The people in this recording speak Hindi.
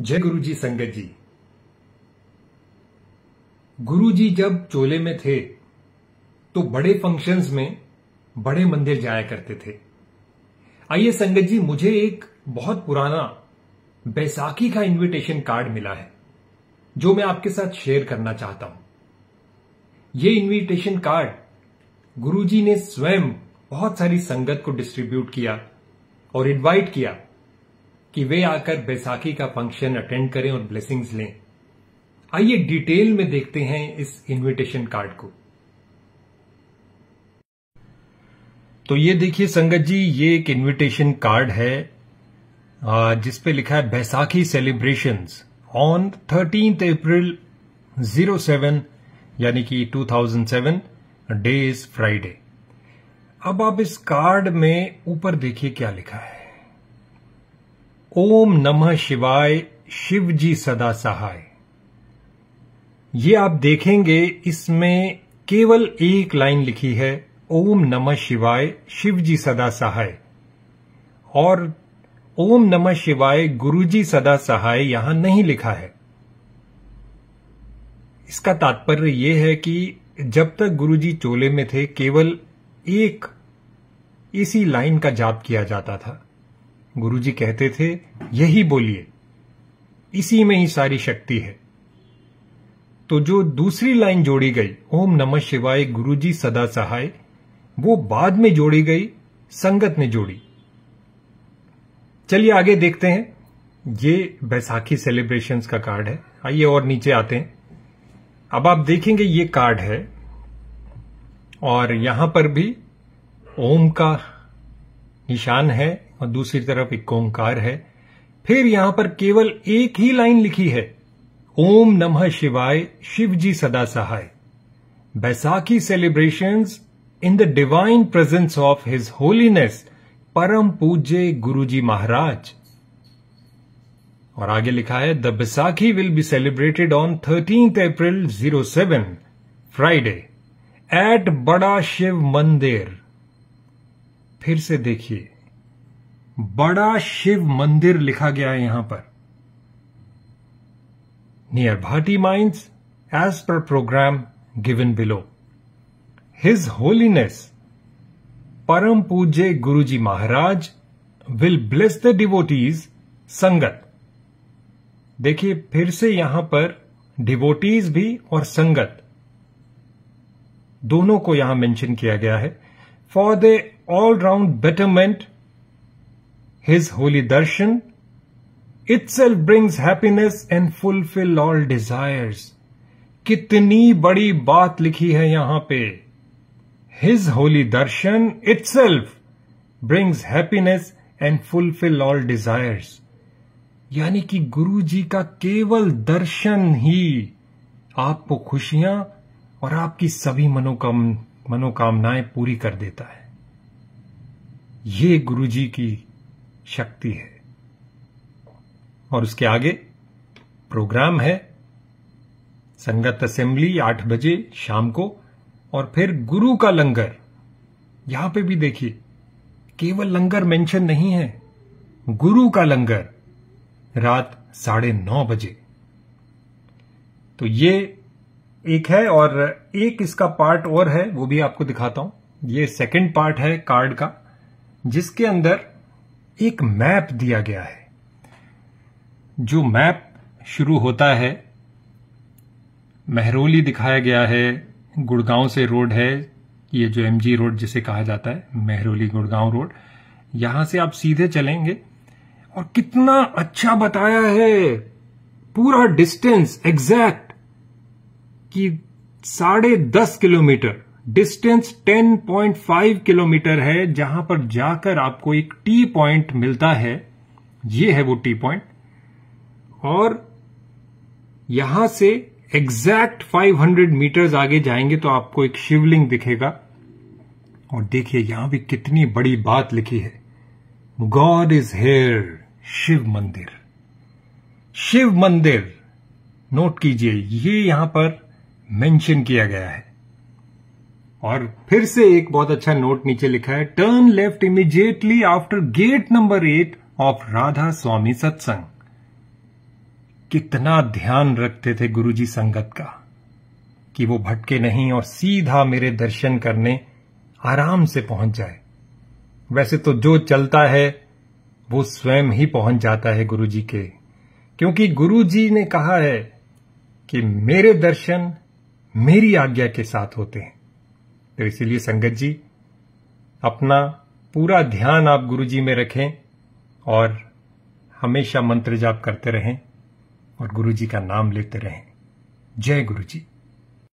जय गुरु जी संगत जी गुरु जी जब चोले में थे तो बड़े फंक्शंस में बड़े मंदिर जाया करते थे आइए संगत जी मुझे एक बहुत पुराना बैसाखी का इनविटेशन कार्ड मिला है जो मैं आपके साथ शेयर करना चाहता हूं यह इनविटेशन कार्ड गुरुजी ने स्वयं बहुत सारी संगत को डिस्ट्रीब्यूट किया और इनवाइट किया कि वे आकर बैसाखी का फंक्शन अटेंड करें और ब्लेसिंग्स लें आइए डिटेल में देखते हैं इस इनविटेशन कार्ड को तो ये देखिए संगत जी ये एक इनविटेशन कार्ड है जिसपे लिखा है Baisakhi celebrations on thirteen April 07 यानी कि 2007 डे इज फ्राइडे अब आप इस कार्ड में ऊपर देखिए क्या लिखा है ओम नमः शिवाय शिव जी सदा सहाय ये आप देखेंगे इसमें केवल एक लाइन लिखी है ओम नमः शिवाय शिव जी सदा सहाय और ओम नमः शिवाय गुरु जी सदा सहाय यहां नहीं लिखा है इसका तात्पर्य यह है कि जब तक गुरु जी चोले में थे केवल एक इसी लाइन का जाप किया जाता था गुरुजी कहते थे यही बोलिए इसी में ही सारी शक्ति है तो जो दूसरी लाइन जोड़ी गई ओम नमः शिवाय गुरुजी सदा सहाय वो बाद में जोड़ी गई संगत ने जोड़ी चलिए आगे देखते हैं ये बैसाखी सेलिब्रेशंस का कार्ड है आइए और नीचे आते हैं अब आप देखेंगे ये कार्ड है और यहां पर भी ओम का निशान है और दूसरी तरफ एक ओंकार है फिर यहां पर केवल एक ही लाइन लिखी है ओम नमः शिवाय शिव जी सदा सहाय Baisakhi celebrations in the divine presence of his holiness परम पूज्य गुरु जी महाराज और आगे लिखा है the Baisakhi will be celebrated on thirteenth April zero seven Friday at बड़ा शिव मंदिर फिर से देखिए बड़ा शिव मंदिर लिखा गया है यहां पर नियर भाटी माइंस एज पर programme given below his holiness परम Pujya Guruji Maharaj will bless the devotees sangat देखिए फिर से यहां पर डिवोटीज भी और संगत दोनों को यहां मेंशन किया गया है for the all round betterment His holy darshan itself brings happiness and fulfill all desires. कितनी बड़ी बात लिखी है यहां पे his holy darshan itself brings happiness and fulfil all desires यानी कि गुरु जी का केवल दर्शन ही आपको खुशियां और आपकी सभी मनोकाम मनोकामनाएं पूरी कर देता है ये गुरु जी की शक्ति है और उसके आगे प्रोग्राम है संगत असेंबली आठ बजे शाम को और फिर गुरु का लंगर यहां पे भी देखिए केवल लंगर मेंशन नहीं है गुरु का लंगर रात साढ़े नौ बजे तो ये एक है और एक इसका पार्ट और है वो भी आपको दिखाता हूं ये सेकंड पार्ट है कार्ड का जिसके अंदर एक मैप दिया गया है जो मैप शुरू होता है महरोली दिखाया गया है गुड़गांव से रोड है ये जो एमजी रोड जिसे कहा जाता है महरोली गुड़गांव रोड यहां से आप सीधे चलेंगे और कितना अच्छा बताया है पूरा डिस्टेंस एग्जैक्ट कि साढ़े दस किलोमीटर डिस्टेंस 10.5 किलोमीटर है जहां पर जाकर आपको एक टी पॉइंट मिलता है ये है वो टी पॉइंट और यहां से एग्जैक्ट 500 मीटर्स आगे जाएंगे तो आपको एक शिवलिंग दिखेगा और देखिए यहां भी कितनी बड़ी बात लिखी है गॉड इज हेयर शिव मंदिर शिव मंदिर नोट कीजिए ये यहां पर मेंशन किया गया है और फिर से एक बहुत अच्छा नोट नीचे लिखा है turn left immediately after gate number eight of Radha Swami Satsang कितना ध्यान रखते थे गुरुजी संगत का कि वो भटके नहीं और सीधा मेरे दर्शन करने आराम से पहुंच जाए वैसे तो जो चलता है वो स्वयं ही पहुंच जाता है गुरुजी के क्योंकि गुरुजी ने कहा है कि मेरे दर्शन मेरी आज्ञा के साथ होते हैं तो इसीलिए संगत जी अपना पूरा ध्यान आप गुरु जी में रखें और हमेशा मंत्र जाप करते रहें और गुरु जी का नाम लेते रहें जय गुरु जी